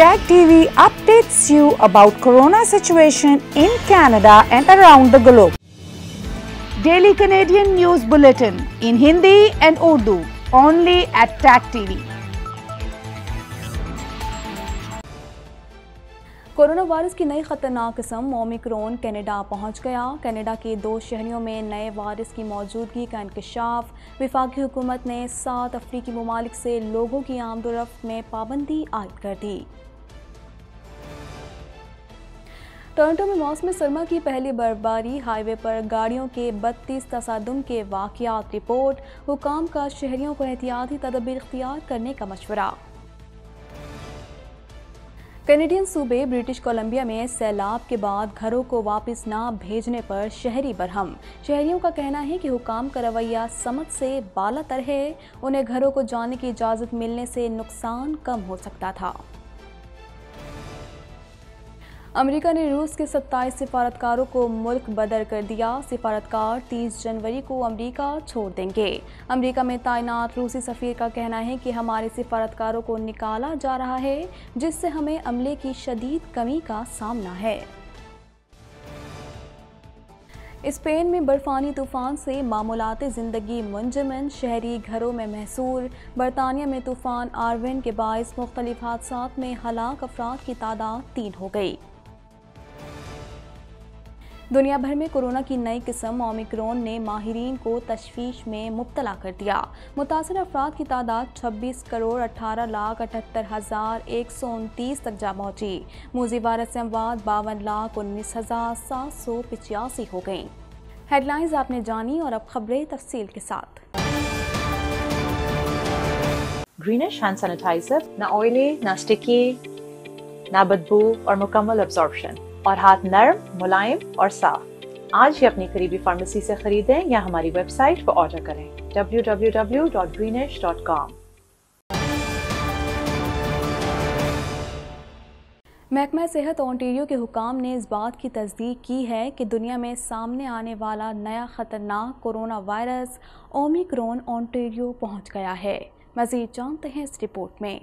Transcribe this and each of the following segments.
Tag TV updates you about corona situation in Canada and around the globe. Daily Canadian News Bulletin in Hindi and Urdu only at Tag TV. Corona virus की नई खतरनाक किस्म Omicron Canada पहुंच गया Canada के दो शहरियों में नए वायरस की मौजूदगी का इंकशाफ विफाकी हुकूमत ने सात अफ्रीकी ममालिक से लोगों की आमदोरफ्त में पाबंदी आयद कर दी टोरंटो में मौसम सरमा की पहली बर्फबारी हाईवे पर गाड़ियों के बत्तीस तसादम के वाकत रिपोर्ट हुकाम का शहरियों को एहतियाती तदबीर इख्तियार करने का मशवरा कैनेडियन सूबे ब्रिटिश कोलंबिया में सैलाब के बाद घरों को वापस ना भेजने पर शहरी बरहम शहरियों का कहना है कि हुकाम का रवैया समझ से बाला तर है उन्हें घरों को जाने की इजाज़त मिलने से नुकसान कम हो सकता था अमेरिका ने रूस के 27 सिफारतकारों को मुल्क बदर कर दिया सिफारतकार 30 जनवरी को अमेरिका छोड़ देंगे अमेरिका में तैनात रूसी सफ़ीर का कहना है कि हमारे सिफारतकारों को निकाला जा रहा है जिससे हमें अमले की शदीद कमी का सामना है स्पेन में बर्फानी तूफान से मामूलती ज़िंदगी मुंजमन शहरी घरों में महसूर बरतानिया में तूफान आरविन के बायस मुख्तलिफ हादसा में हलाक अफराद की तादाद तीन हो गई दुनिया भर में कोरोना की नई किस्म ओमिक्रोन ने माहरीन को तशवीश में मुबतला कर दिया मुतासर अफराद की तादाद छब्बीस करोड़ अठारह लाख अठहत्तर हज़ार एक सौ उनतीस तक जा पहुंची मूजी वायरस से अमवाद बावन लाख उन्नीस हज़ार सात सौ पिचासी हो गई हेडलाइंस आपने जानी और अब खबरें तफसील के साथ ग्रीनिश हैंड सैनिटाइजर ना ऑयली ना स्टिकी ना बदबू और मुकम्मल अब्जॉर्बशन और हाथ नरम मुलायम और साफ आज ही अपनी करीबी फार्मेसी से खरीदें या हमारी वेबसाइट पर ऑर्डर करें www.greenish.com महकमा सेहत ओंटेरियो के हुकाम ने इस बात की तस्दीक की है कि दुनिया में सामने आने वाला नया ख़तरनाक कोरोना वायरस ओमिक्रोन ओंटेरियो पहुंच गया है मज़ीद जानते हैं इस रिपोर्ट में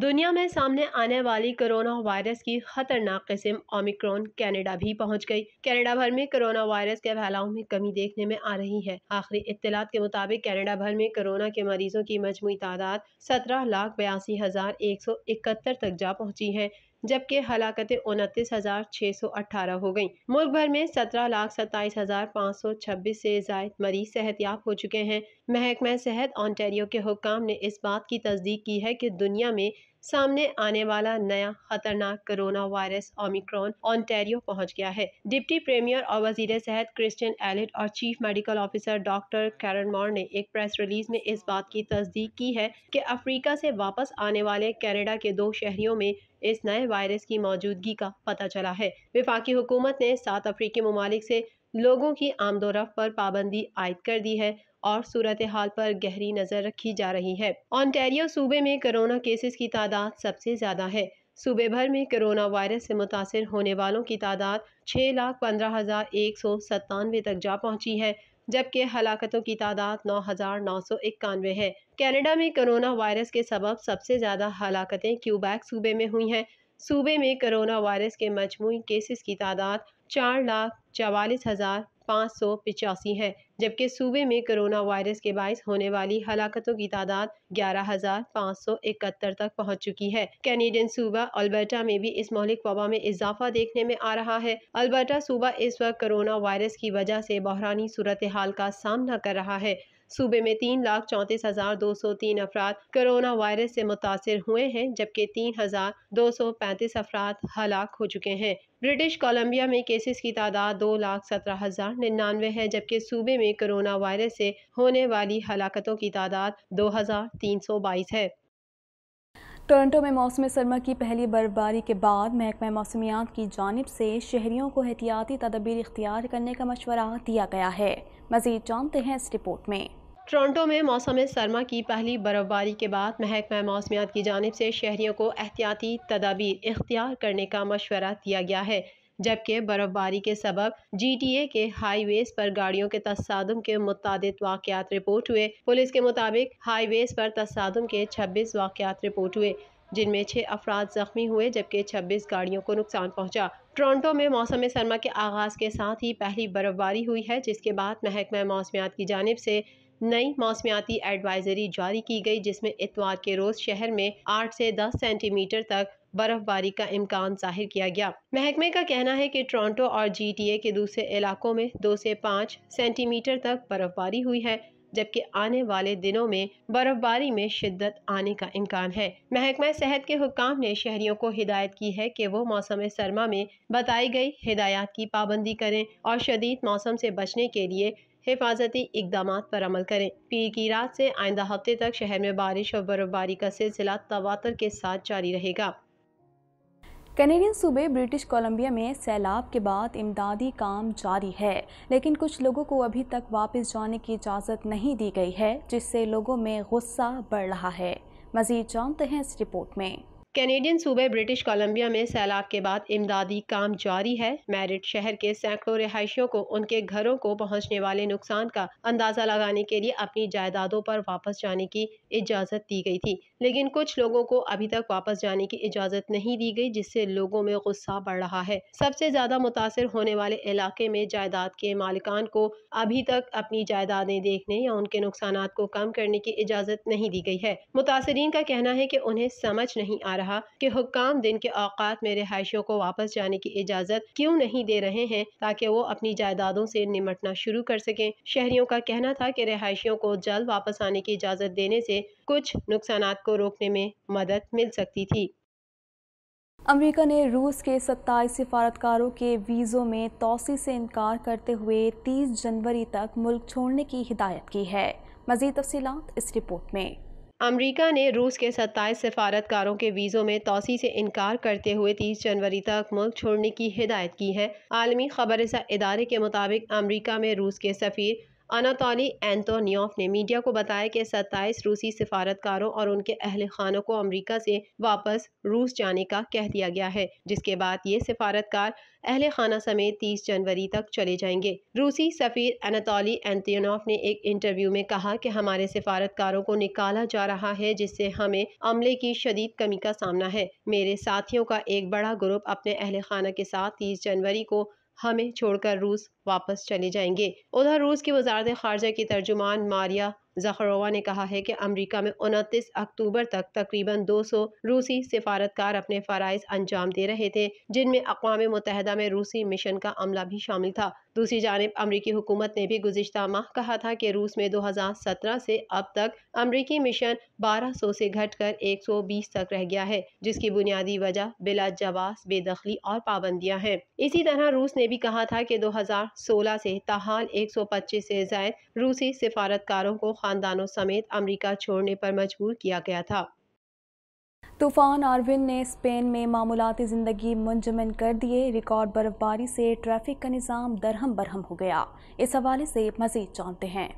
दुनिया में सामने आने वाली कोरोना वायरस की खतरनाक किस्म ओमिक्रॉन कनाडा भी पहुंच गई कनाडा भर में कोरोना वायरस के फैलाव में कमी देखने में आ रही है आखिरी इतलात के मुताबिक कनाडा भर में कोरोना के मरीजों की मजमू तादाद सत्रह लाख बयासी हजार एक सौ इकहत्तर तक जा पहुंची है जबकि हलाकतें उनतीस हजार छह सौ अठारह हो गयी मुल्क भर में सत्रह लाख सत्ताईस हजार पाँच सौ छब्बीस ऐसी जायद मरीज सेहतियाब हो चुके हैं महकमा सेहत ऑनटेरियो के हुक्म ने इस बात की तस्दीक की है की दुनिया में सामने आने वाला नया खतरनाक कोरोना वायरस ओमिक्रॉन ऑनटेरियो पहुंच गया है डिप्टी प्रीमियर और वजीर सेहत क्रिस्टियन एलिट और chief medical officer doctor Karen Moore ने एक प्रेस रिलीज में इस बात की तस्दीक की है कि अफ्रीका से वापस आने वाले कैनेडा के दो शहरियों में इस नए वायरस की मौजूदगी का पता चला है विफाकी हुकूमत ने सात अफ्रीकी ममालिक से लोगों की आमदोरफ पर पाबंदी आयद कर दी है और सूरत हाल पर गहरी नज़र रखी जा रही है ऑनटेरियो सूबे में कोरोना केसेस की तादाद सबसे ज़्यादा है सूबे भर में कोरोना वायरस से मुतासर होने वालों की तादाद छः लाख पंद्रह हज़ार एक सौ सत्तानवे तक जा पहुँची है जबकि हलाकतों की तादाद नौ हज़ार नौ सौ इक्यानवे है कैनेडा में कोरोना वायरस के सबब सबसे ज़्यादा हलाकतें क्यूबैक सूबे में हुई हैं सूबे में कोरोना वायरस के मजमू केसेस की तादाद चार लाख चवालीस हज़ार पाँच सौ पिचासी है जबकि सूबे में कोरोना वायरस के बायस होने वाली हलाकतों की तादाद ग्यारह हजार पाँच सौ इकहत्तर तक पहुँच चुकी है कैनेडियन सूबा अल्बर्टा में भी इस मौलिक वबा में इजाफा देखने में आ रहा है अल्बर्टा सूबा इस वक्त कोरोना वायरस की वजह से बहरानी सूरत हाल का सामना कर रहा है सूबे में तीन लाख चौंतीस हजार दो सौ तीन अफराद कोरोना वायरस से मुतासर हुए हैं जबकि तीन हजार दो सौ पैंतीस अफराद हलाक हो चुके हैं ब्रिटिश कोलंबिया में केसेस की तादाद दो लाख सत्रह हजार निन्यानवे है जबकि सूबे में कोरोना वायरस से होने वाली हलाकतों की तादाद दो हजार तीन सौ बाईस है टोरंटो में मौसम सरमा की पहली बर्फबारी के बाद महकमा मौसमियात की जानब से शहरीों को एहतियाती तदबीर इख्तियार करने का मशवरा दिया गया है मजीद जानते हैं इस रिपोर्ट में टोरंटो में मौसम सरमा की पहली बर्फबारी के बाद महकमा मौसमियात की जानब से शहरीों को एहतियाती तदाबीर इख्तियार करने का मशवरा दिया गया है जबकि बर्फबारी के सबब जीटीए के हाईवेज पर गाड़ियों के तस्दम के मुतद वाक़ात रिपोर्ट हुए पुलिस के मुताबिक हाईवेज पर तस्दम के छब्बीस वाक़ात रिपोर्ट हुए जिनमें छः अफराद जख्मी हुए जबकि छब्बीस गाड़ियों को नुकसान पहुंचा। टोरंटो में मौसम सरमा के आगाज़ के साथ ही पहली बर्फबारी हुई है जिसके बाद महकमा मौसमियात की जानब से नई मौसमियाती एडवाइजरी जारी की गई जिसमें इतवार के रोज शहर में आठ से दस सेंटीमीटर तक बर्फबारी का इम्कान जाहिर किया गया महकमे का कहना है कि टोरंटो और जीटीए के दूसरे इलाकों में दो से पाँच सेंटीमीटर तक बर्फबारी हुई है जबकि आने वाले दिनों में बर्फबारी में शिद्दत आने का इम्कान है महकमा सेहत के हुकाम ने शहरियों को हिदायत की है कि वो मौसम सरमा में बताई गई हिदायत की पाबंदी करें और शदीद मौसम से बचने के लिए हिफाजती इकदाम पर अमल करें पीर की रात से आइंदा हफ्ते तक शहर में बारिश और बर्फबारी का सिलसिला तवातर के साथ जारी रहेगा कनेडियन सूबे ब्रिटिश कोलंबिया में सैलाब के बाद इमदादी काम जारी है लेकिन कुछ लोगों को अभी तक वापस जाने की इजाज़त नहीं दी गई है जिससे लोगों में गुस्सा बढ़ रहा है मज़ीद जानते हैं इस रिपोर्ट में कैनेडियन सूबे ब्रिटिश कोलंबिया में सैलाब के बाद इमदादी काम जारी है मैरिट शहर के सैकड़ों रिहायशियों को उनके घरों को पहुंचने वाले नुकसान का अंदाजा लगाने के लिए अपनी जायदादों पर वापस जाने की इजाज़त दी गई थी लेकिन कुछ लोगों को अभी तक वापस जाने की इजाज़त नहीं दी गई जिससे लोगों में गुस्सा बढ़ रहा है सबसे ज़्यादा मुतासर होने वाले इलाके में जायदाद के मालिकान को अभी तक अपनी जायदादें देखने या उनके नुकसान को कम करने की इजाज़त नहीं दी गई है मुतासरीन का कहना है की उन्हें समझ नहीं आ रहा रहा कि हुक्काम दिन के औकात में रिहायशियों को वापस जाने की इजाज़त क्यों नहीं दे रहे हैं ताकि वो अपनी जायदादों से निमटना शुरू कर सकें शहरियों का कहना था कि रिहायशियों को जल्द वापस आने की इजाज़त देने से कुछ नुकसान को रोकने में मदद मिल सकती थी अमेरिका ने रूस के 27 सिफारतकारों के वीज़ों में तोसी से इनकार करते हुए 30 जनवरी तक मुल्क छोड़ने की हिदायत की है मज़ीद तफसीत इस रिपोर्ट में अमरीका ने रूस के सत्ताईस सफारतकारों के वीज़ों में तोसी से इनकार करते हुए तीस जनवरी तक मुल्क छोड़ने की हिदायत की है आलमी खबर इदारे के मुताबिक अमरीका में रूस के सफी अनातोली एंतोनियोफ ने मीडिया को बताया कि सत्ताईस रूसी सिफारतकारों और उनके अहल खानों को अमरीका से वापस रूस जाने का कह दिया गया है जिसके बाद ये सिफारतकार अहल खाना समेत तीस जनवरी तक चले जाएंगे रूसी सफ़ीर अनातोली एंतोनियोफ ने एक इंटरव्यू में कहा कि हमारे सिफारतकारों को निकाला जा रहा है जिससे हमें अमले की शदीद कमी का सामना है मेरे साथियों का एक बड़ा ग्रुप अपने अहल खाना के साथ तीस जनवरी को हमें छोड़कर रूस वापस चले जाएंगे उधर रूस की वजारत खारजा की तर्जुमान मारिया जखरोवा ने कहा है कि अमरीका में उनतीस अक्टूबर तक तकरीबन 200 रूसी सिफारतकार अपने फ़राइज अंजाम दे रहे थे जिनमें अकवा मुतहदा में रूसी मिशन का अमला भी शामिल था दूसरी जानब अमरीकी हुकूमत ने भी गुजशत माह कहा था कि रूस में 2017 से अब तक अमरीकी मिशन 1200 से घटकर 120 तक रह गया है जिसकी बुनियादी वजह बिला जवास बेदखली और पाबंदियां हैं इसी तरह रूस ने भी कहा था कि 2016 से सौ 125 से जायद रूसी सिफारतकारों को खानदानों समेत अमरीका छोड़ने पर मजबूर किया गया था तूफान आरविन ने स्पेन में मामूलती ज़िंदगी मुंजमन कर दिए रिकॉर्ड बर्फबारी से ट्रैफिक का निज़ाम दरहम बरहम हो गया इस हवाले से मज़ीद जानते हैं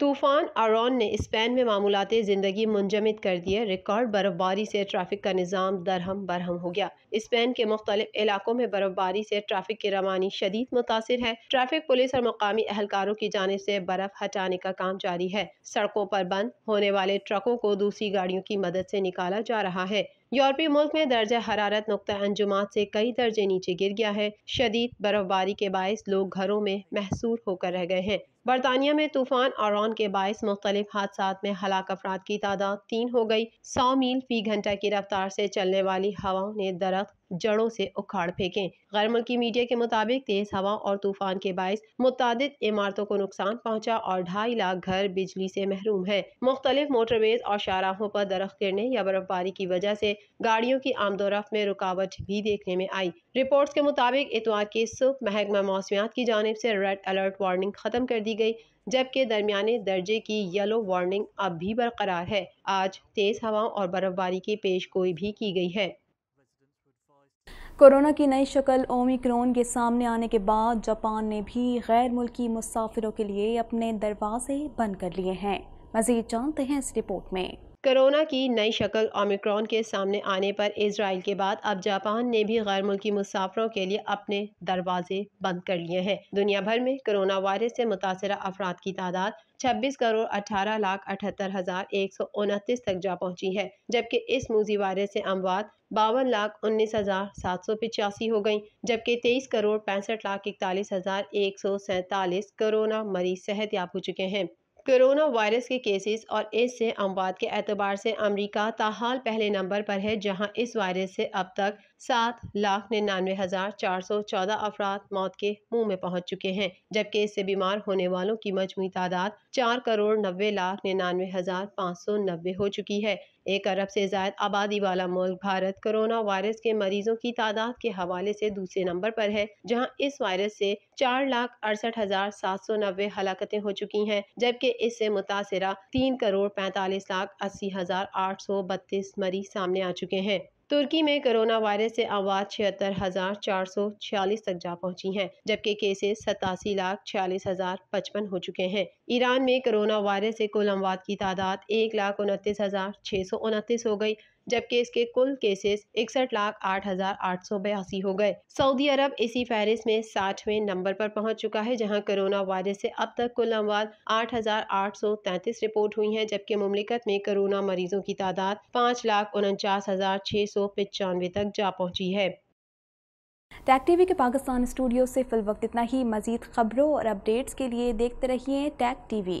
तूफ़ान आरोन ने स्पेन में मामूलत ज़िंदगी मुंजमद कर दिए रिकॉर्ड बर्फबारी से ट्रैफिक का निज़ाम दरहम बरहम हो गया स्पेन के मुख्तलिफ इलाकों में बर्फबारी से ट्रैफिक की रवानी शदीद मुतासर है ट्रैफिक पुलिस और मकामी एहलकारों की जानब से बर्फ हटाने का काम जारी है सड़कों पर बंद होने वाले ट्रकों को दूसरी गाड़ियों की मदद से निकाला जा रहा है यूरोपीय मुल्क में दर्ज हरारत नुक़ अंजुमात से कई दर्जे नीचे गिर गया है शदीद बर्फबारी के बायस लोग घरों में महसूर होकर रह गए हैं बरतानिया में तूफान और के बायस मुख्तलिफ हादसा में हलाक अफराद की तादाद तीन हो गई सौ मील फी घंटा की रफ्तार से चलने वाली हवाओं ने दरख्त जड़ों से उखाड़ फेंकें गैर मुल्की मीडिया के मुताबिक तेज हवाओं और तूफान के बायस मुतद इमारतों को नुकसान पहुँचा और ढाई लाख घर बिजली से महरूम है मुख्तलिफ मोटरवेज और शाहराहों पर दरख्त गिरने या बर्फबारी की वजह से गाड़ियों की आमदोरफ़ में रुकावट भी देखने में आई रिपोर्ट के मुताबिक इतवार के सुबह महकमा मौसमियात की जानब से रेड अलर्ट वार्निंग खत्म कर दी गई जबकि दरमियाने दर्जे की येलो वार्निंग अब भी बरकरार है आज तेज़ हवाओं और बर्फबारी की पेश गोई भी की गई है कोरोना की नई शक्ल ओमिक्रोन के सामने आने के बाद जापान ने भी गैर मुल्की मुसाफिरों के लिए अपने दरवाजे बंद कर लिए हैं मज़ीद जानते हैं इस रिपोर्ट में कोरोना की नई शक्ल ओमिक्रॉन के सामने आने पर इसराइल के बाद अब जापान ने भी गैर मुल्की मुसाफरों के लिए अपने दरवाजे बंद कर लिए हैं दुनिया भर में कोरोना वायरस से मुतासर अफराद की तादाद छब्बीस करोड़ अठारह लाख अठहत्तर हजार एक सौ उनतीस तक जा पहुंची है जबकि इस मूजी वायरस से अमवात बावन लाख उन्नीस हजार सात सौ पिचासी हो गयी जबकि तेईस करोड़ पैंसठ लाख इकतालीस हजार एक सौ सैतालीस कोरोना मरीज सेहत याब हो चुके हैं कोरोना वायरस के केसेस और इससे अमवाद के एतबार से अमरीका ताहाल पहले नंबर पर है जहाँ इस वायरस से अब तक सात लाख निन्यानवे हज़ार चार सौ चौदह अफराद मौत के मुंह में पहुंच चुके हैं जबकि इससे बीमार होने वालों की मजमू तादाद चार करोड़ नब्बे लाख निन्यानवे हज़ार पाँच सौ नब्बे हो चुकी है एक अरब से ज्यादा आबादी वाला मुल्क भारत कोरोना वायरस के मरीजों की तादाद के हवाले से दूसरे नंबर पर है जहां इस वायरस से चार लाख अड़सठ हजार सात सौ नब्बे हलाकतें हो चुकी हैं जबकि इससे मुतासरा तीन करोड़ पैंतालीस लाख अस्सी हजार आठ सौ बत्तीस मरीज सामने आ चुके हैं तुर्की में कोरोना वायरस से आवाज छिहत्तर हजार चार सौ छियालीस तक जा पहुंची है जबकि केसेस सतासी लाख छियालीस हजार पचपन हो चुके हैं ईरान में कोरोना वायरस से कुल अमवात की तादाद एक लाख उनतीस हजार छह सौ उनतीस हो गई जबकि इसके कुल केसेस इकसठ लाख आठ हजार आठ सौ बयासी हो गए सऊदी अरब इसी फहरिस्त में साठवें नंबर पर पहुंच चुका है जहां कोरोना वायरस से अब तक कुल अमवात आठ हजार आठ सौ तैंतीस रिपोर्ट हुई है जबकि मुमलिकत में कोरोना मरीजों की तादाद पाँच लाख उनचास हजार छह सौ पचानवे तक जा पहुंची है टैक टीवी के पाकिस्तान स्टूडियो से फिल वक्त इतना ही मजीद खबरों और अपडेट्स के लिए देखते रहिए टैक टीवी